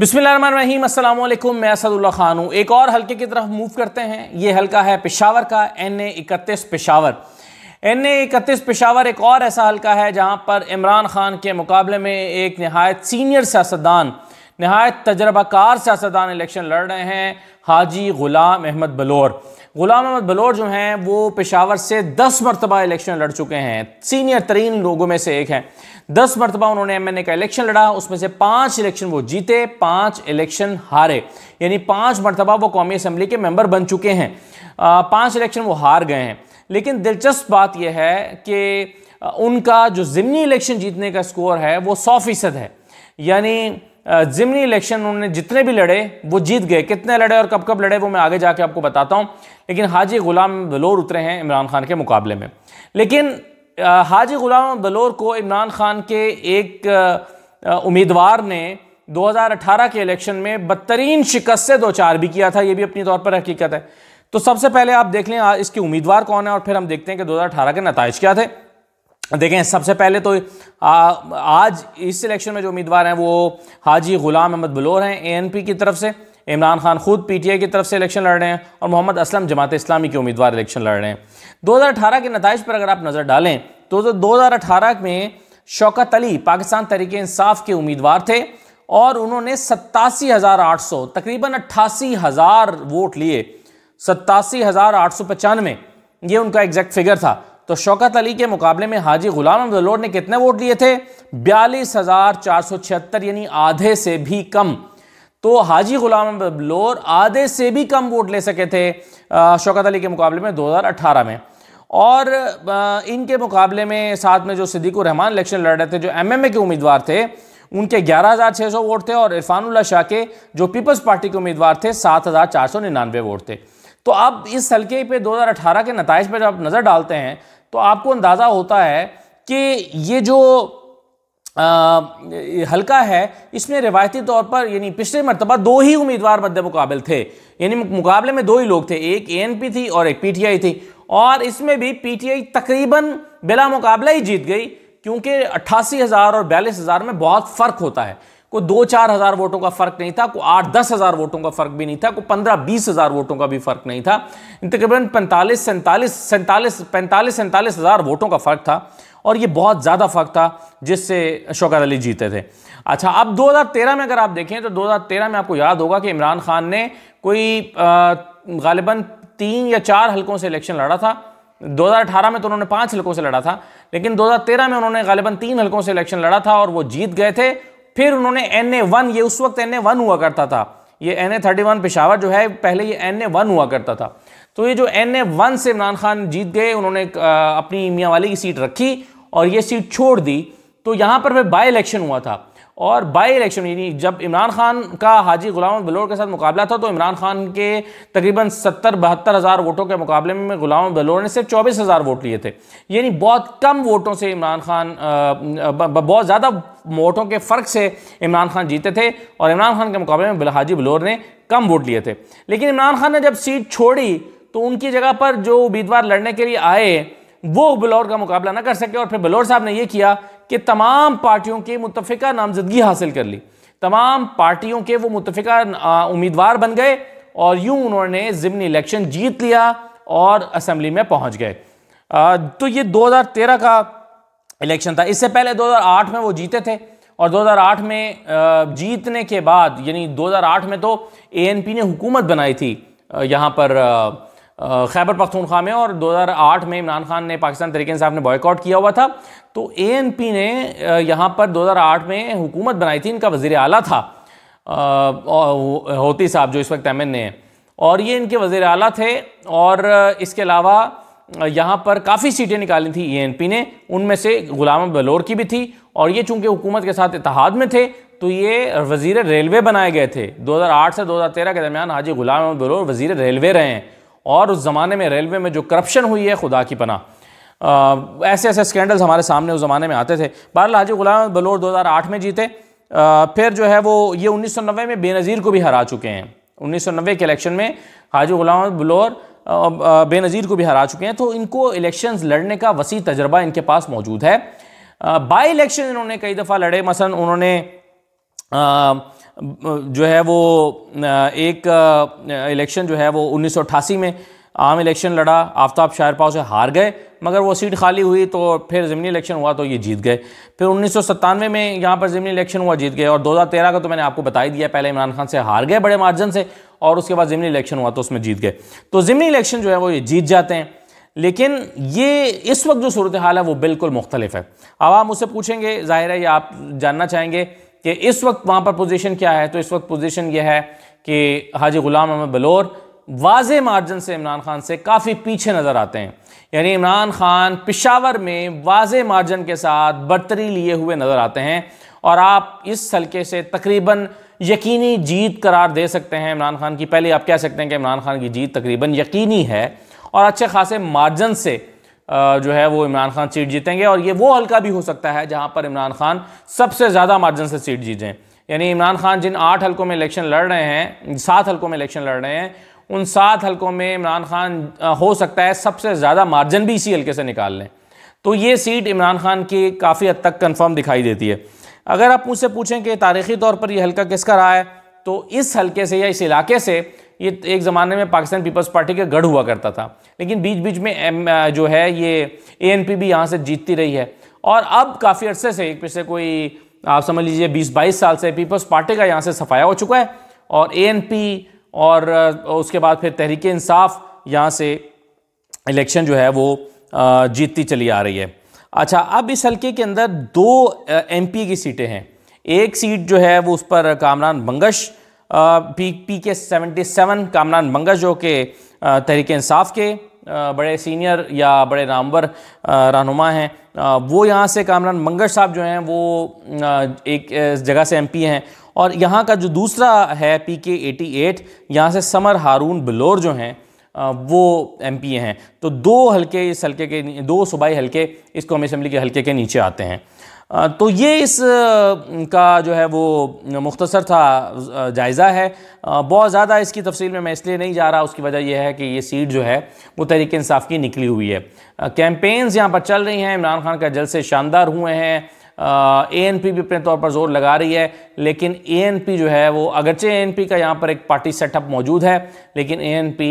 बिस्मिल्लाम असलम मैं असदुल्ला खान हूँ एक और हल्के की तरफ मूव करते हैं ये हल्का है पेशावर का एन ए इकतीस पेशावर एन ए इकतीस पेशावर एक और ऐसा हल्का है जहाँ पर इमरान खान के मुकाबले में एक नहायत सीनियर सियासतदान नहायत तजर्बाकार सियासतदान इलेक्शन लड़ रहे हैं हाजी गुलाम अहमद बलोर गुलाम अहमद बलोर जो हैं वो पेशावर से दस मरतबा इलेक्शन लड़ चुके हैं सीनियर तरीन लोगों में से एक हैं दस मरतबा उन्होंने एम एन ए का इलेक्शन लड़ा उसमें से पाँच इलेक्शन वो जीते पाँच इलेक्शन हारे यानी पाँच मरतबा वो कौमी असम्बली के मेम्बर बन चुके हैं पाँच इलेक्शन वो हार गए हैं लेकिन दिलचस्प बात यह है कि उनका जो जिमनी इलेक्शन जीतने का स्कोर है वो सौ फ़ीसद है यानी जिमनी इलेक्शन उन्होंने जितने भी लड़े वो जीत गए कितने लड़े और कब कब लड़े वो मैं आगे जाके आपको बताता हूँ लेकिन हाजी गुलाम बलोर उतरे हैं इमरान खान के मुकाबले में लेकिन हाजी गुलाम बलोर को इमरान खान के एक उम्मीदवार ने 2018 के इलेक्शन में बदतरीन शिकस्त से दो चार भी किया था ये भी अपनी तौर पर हकीकत है तो सबसे पहले आप देख लें इसके उम्मीदवार कौन है और फिर हम देखते हैं कि 2018 के नतज क्या थे देखें सबसे पहले तो आ, आज इस इलेक्शन में जो उम्मीदवार हैं वो हाजी गुलाम अहमद बलोर हैं एएनपी की तरफ से इमरान खान खुद पीटीआई की तरफ से इलेक्शन लड़ रहे हैं और मोहम्मद असलम जमात इस्लामी के उम्मीदवार इलेक्शन लड़ रहे हैं 2018 के नतज पर अगर आप नज़र डालें तो दो हज़ार में शौकत अली पाकिस्तान तरीके इंसाफ के उम्मीदवार थे और उन्होंने सत्तासी हज़ार आठ सौ तकरीबन अट्ठासी हज़ार वोट लिए सत्तासी हज़ार आठ सौ पचानवे ये उनका एग्जैक्ट फिगर था तो शौकत अली के मुकाबले में हाजी गुलाम अहमद लोड ने कितने वोट लिए थे बयालीस हज़ार चार सौ छिहत्तर यानी आधे से भी कम तो हाजी गुलाम लोर आधे से भी कम वोट ले सके थे शौकत अली के मुकाबले में 2018 में और इनके मुकाबले में साथ में जो सिद्दीक रहमान इलेक्शन लड़ रहे थे जो एमएमए के उम्मीदवार थे उनके 11,600 वोट थे और इरफानुल्ला शाह के जो पीपल्स पार्टी के उम्मीदवार थे निन्यानवे वोट थे तो अब इस हल्के पे 2018 के नतज पर जब आप नज़र डालते हैं तो आपको अंदाज़ा होता है कि ये जो आ, हल्का है इसमें रिवायती तौर पर यानी पिछले मरतबा दो ही उम्मीदवार मद्दे मुकाबल थे यानी मुकाबले में दो ही लोग थे एक ए थी और एक पीटीआई थी और इसमें भी पीटीआई तकरीबन बिला मुकाबला ही जीत गई क्योंकि अट्ठासी हज़ार और बयालीस हज़ार में बहुत फ़र्क होता है को दो चार हजार वोटों का फर्क नहीं था कोई आठ दस हजार वोटों का फर्क भी नहीं था कोई पंद्रह बीस हजार वोटों का भी फर्क नहीं था तकरीबन पैंतालीस सैंतालीस सैंतालीस पैंतालीस सैंतालीस हजार वोटों का फर्क था और ये बहुत ज़्यादा फर्क था जिससे शौकत अली जीते थे अच्छा अब 2013 में अगर आप देखें तो 2013 में आपको याद होगा कि इमरान खान ने कोई गालिबा तीन या चार हलकों से इलेक्शन लड़ा था 2018 में तो उन्होंने पांच हलकों से लड़ा था लेकिन 2013 में उन्होंने गालिबा तीन हलकों से इलेक्शन लड़ा था और वो जीत गए थे फिर उन्होंने एन ए वन ये उस वक्त एन ए वन हुआ करता था ये N A thirty one Peshawar जो है पहले ये एन ए वन हुआ करता था तो ये जो एन ए वन से इमरान खान जीत गए उन्होंने अपनी मियाँ वाली की सीट रखी और ये सीट छोड़ दी तो यहाँ पर फिर बाई इलेक्शन हुआ था और बाई इलेक्शन यानी जब इमरान खान का हाजी गुलाम बलोर के साथ मुकाबला था तो इमरान खान के तकरीबन सत्तर बहत्तर हज़ार वोटों के मुकाबले में गुलाम बलोर ने सिर्फ चौबीस हज़ार वोट लिए थे यानी बहुत कम वोटों से इमरान खान बहुत ज़्यादा वोटों के फ़र्क से इमरान खान जीते थे और इमरान खान के मुकाबले में हाजी बलोर ने कम वोट लिए थे लेकिन इमरान खान ने जब सीट छोड़ी तो उनकी जगह पर जो उम्मीदवार लड़ने के लिए आए वो बलौर का मुकाबला ना कर सके और फिर बलौर साहब ने ये किया कि तमाम पार्टियों के मुतफ़ा नामजदगी हासिल कर ली तमाम पार्टियों के वो मुतफ़ा उम्मीदवार बन गए और यूं उन्होंने ज़मनी इलेक्शन जीत लिया और असम्बली में पहुंच गए आ, तो ये 2013 का इलेक्शन था इससे पहले 2008 में वो जीते थे और 2008 में जीतने के बाद यानी 2008 में तो एएनपी ने हुकूमत बनाई थी यहाँ पर खैबर पख्तूनख्वा में और 2008 में इमरान खान ने पाकिस्तान तरीके इंसाफ ने बॉयकॉट किया हुआ था तो एएनपी ने यहाँ पर 2008 में हुकूमत बनाई थी इनका वजीर अली था होती साहब जो इस वक्त एम एन ए और ये इनके वजीर अली थे और इसके अलावा यहाँ पर काफ़ी सीटें निकाली थी पी ने उनमें से गुलाम बलोर की भी थी और ये चूंकि हुकूमत के साथ इतिहाद में थे तो ये वजीर रेलवे बनाए गए थे 2008 से 2013 के दरमियान हाजी गुलाम बलोर वजीर रेलवे रहे हैं और उस ज़माने में रेलवे में जो करप्शन हुई है खुदा की पना आ, ऐसे ऐसे स्कैंडल्स हमारे सामने उस ज़माने में आते थे बहरल हाजी गुलाम बलोर 2008 में जीते आ, फिर जो है वो ये 1990 में बेनज़ीर को भी हरा चुके हैं 1990 के इलेक्शन में हाजी गुलाम बलोर बेनज़ीर को भी हरा चुके हैं तो इनको इलेक्शन लड़ने का वसी तजर्बा इनके पास मौजूद है बाई इलेक्शन इन्होंने कई दफ़ा लड़े मसन उन्होंने जो है वो एक इलेक्शन जो है वो उन्नीस में आम इलेक्शन लड़ा आफ्ताब शाहरपा से हार गए मगर वो सीट खाली हुई तो फिर ज़मनी इलेक्शन हुआ तो ये जीत गए फिर उन्नीस में यहाँ पर ज़मनी इलेक्शन हुआ जीत गए और 2013 का तो मैंने आपको बता ही दिया पहले इमरान खान से हार गए बड़े मार्जन से और उसके बाद ज़मनी इलेक्शन हुआ तो उसमें जीत गए तो ज़मनी इलेक्शन जो है वो ये जीत जाते हैं लेकिन ये इस वक्त जो सूरत हाल है वो बिल्कुल मुख्तलिफ है अब आप मुझसे पूछेंगे ज़ाहिर है ये आप जानना चाहेंगे कि इस वक्त वहाँ पर पोजीशन क्या है तो इस वक्त पोजीशन यह है कि हाजी ग़ुलाम अहमद बलोर वाज मार्जिन से इमरान खान से काफ़ी पीछे नज़र आते हैं यानी इमरान खान पिशावर में वाज मार्जिन के साथ बर्तरी लिए हुए नज़र आते हैं और आप इस हल्के से तकरीबन यकीनी जीत करार दे सकते हैं इमरान खान की पहले आप कह सकते हैं कि इमरान खान की जीत तकरीबन यकीनी है और अच्छे खासे मार्जन से जो है वो इमरान खान सीट जीतेंगे और ये वो हल्का भी हो सकता है जहाँ पर इमरान खान सबसे ज़्यादा मार्जिन से सीट जीतें यानी इमरान खान जिन आठ हल्कों में इलेक्शन लड़ रहे हैं सात हल्कों में इलेक्शन लड़ रहे हैं उन सात हल्कों में इमरान खान हो सकता है सबसे ज़्यादा मार्जिन भी इसी हल्के से निकाल लें तो ये सीट इमरान खान की काफ़ी हद तक कन्फर्म दिखाई देती है अगर आप मुझसे पूछें कि तारीखी तौर पर यह हल्का किसका रहा है तो इस हल्के से या इस इलाके से ये तो एक ज़माने में पाकिस्तान पीपल्स पार्टी का गढ़ हुआ करता था लेकिन बीच बीच में एम, जो है ये ए भी यहाँ से जीतती रही है और अब काफ़ी अरसे से पिछले कोई आप समझ लीजिए बीस बाईस साल से पीपल्स पार्टी का यहाँ से सफाया हो चुका है और ए और उसके बाद फिर तहरीक इंसाफ यहाँ से इलेक्शन जो है वो जीतती चली आ रही है अच्छा अब इस हलके के अंदर दो एमपी की सीटें हैं एक सीट जो है वो उस पर Kamran Bangash P P K seventy seven Kamran मंगज जो के तहरीक इंसाफ के बड़े सीनियर या बड़े नामवर रहनुमा हैं वो यहाँ से कामरान मंगज साहब जो हैं वो एक जगह से एमपी हैं और यहाँ का जो दूसरा है पी के एटी एट यहाँ से समर हारून बलोर जो हैं वो एम हैं तो दो हल्के इस हल्के के दो सूबाई हल्के इस कौमी असम्बली के हल्के के नीचे आते हैं तो ये इस का जो है वो मुख्तसर था जायज़ा है बहुत ज़्यादा इसकी तफसील में मैं इसलिए नहीं जा रहा उसकी वजह यह है कि ये सीट जो है वो तहरीक इंसाफ की निकली हुई है कैंपेन्स यहाँ पर चल रही हैं इमरान खान का जलसे शानदार हुए हैं ए एन पी भी अपने तौर पर जोर लगा रही है लेकिन ए एन पी जो है वो अगरचे ए एन पी का यहाँ पर एक पार्टी सेटअप मौजूद है लेकिन ए एन पी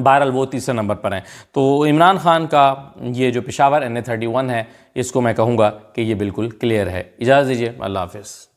बहरहाल वो तीसरे नंबर पर हैं तो इमरान खान का ये जो Peshawar N A thirty one है इसको मैं कहूँगा कि ये बिल्कुल क्लियर है इजाज़त दीजिए अल्लाह हाफिज़